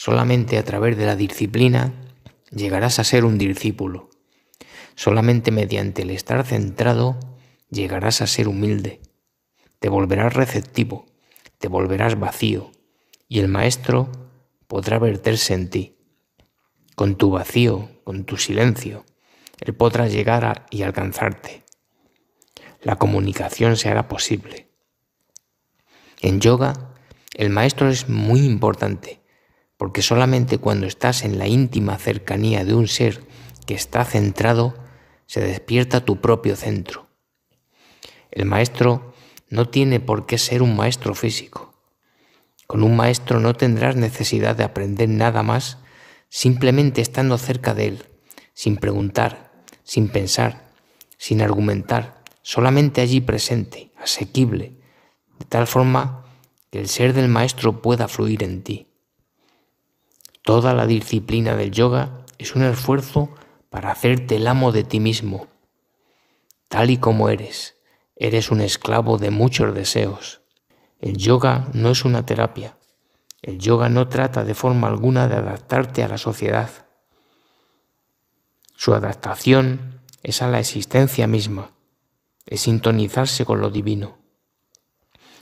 Solamente a través de la disciplina llegarás a ser un discípulo. Solamente mediante el estar centrado llegarás a ser humilde. Te volverás receptivo, te volverás vacío y el Maestro podrá verterse en ti. Con tu vacío, con tu silencio, Él podrá llegar y alcanzarte. La comunicación se hará posible. En yoga, el maestro es muy importante porque solamente cuando estás en la íntima cercanía de un ser que está centrado, se despierta tu propio centro. El maestro no tiene por qué ser un maestro físico. Con un maestro no tendrás necesidad de aprender nada más simplemente estando cerca de él, sin preguntar, sin pensar, sin argumentar, solamente allí presente, asequible, de tal forma que el ser del maestro pueda fluir en ti. Toda la disciplina del yoga es un esfuerzo para hacerte el amo de ti mismo. Tal y como eres, eres un esclavo de muchos deseos. El yoga no es una terapia. El yoga no trata de forma alguna de adaptarte a la sociedad. Su adaptación es a la existencia misma, es sintonizarse con lo divino.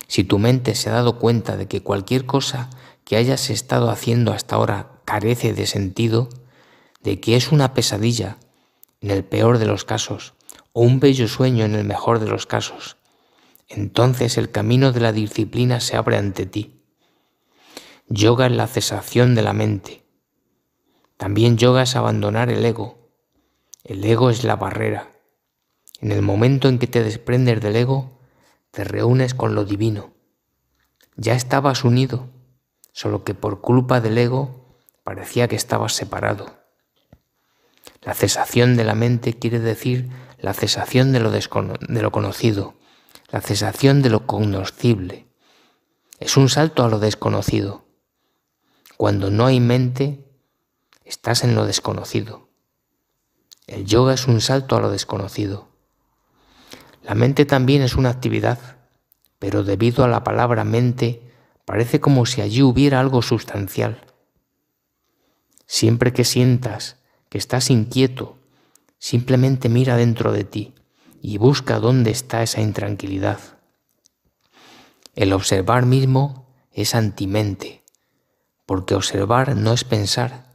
Si tu mente se ha dado cuenta de que cualquier cosa que hayas estado haciendo hasta ahora carece de sentido, de que es una pesadilla en el peor de los casos, o un bello sueño en el mejor de los casos, entonces el camino de la disciplina se abre ante ti. Yoga es la cesación de la mente. También yoga es abandonar el ego. El ego es la barrera. En el momento en que te desprendes del ego, te reúnes con lo divino. Ya estabas unido, solo que por culpa del ego parecía que estaba separado. La cesación de la mente quiere decir la cesación de lo, de lo conocido, la cesación de lo cognoscible. Es un salto a lo desconocido. Cuando no hay mente, estás en lo desconocido. El yoga es un salto a lo desconocido. La mente también es una actividad, pero debido a la palabra mente, parece como si allí hubiera algo sustancial. Siempre que sientas que estás inquieto, simplemente mira dentro de ti y busca dónde está esa intranquilidad. El observar mismo es antimente, porque observar no es pensar,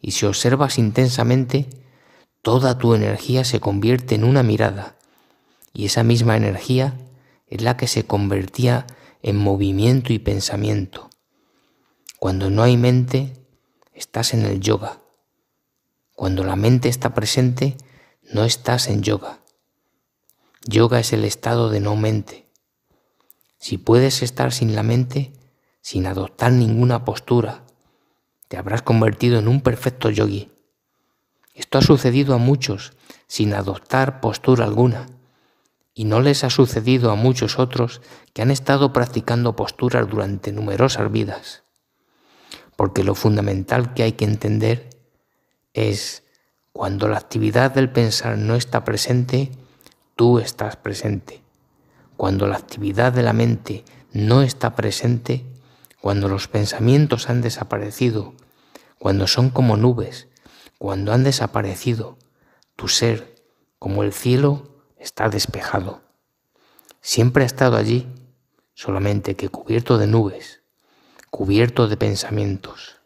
y si observas intensamente, toda tu energía se convierte en una mirada, y esa misma energía es la que se convertía en movimiento y pensamiento. Cuando no hay mente, estás en el yoga. Cuando la mente está presente, no estás en yoga. Yoga es el estado de no mente. Si puedes estar sin la mente, sin adoptar ninguna postura, te habrás convertido en un perfecto yogi. Esto ha sucedido a muchos sin adoptar postura alguna, y no les ha sucedido a muchos otros que han estado practicando posturas durante numerosas vidas. Porque lo fundamental que hay que entender es cuando la actividad del pensar no está presente, tú estás presente. Cuando la actividad de la mente no está presente, cuando los pensamientos han desaparecido, cuando son como nubes, cuando han desaparecido, tu ser, como el cielo, está despejado. Siempre ha estado allí, solamente que cubierto de nubes cubierto de pensamientos.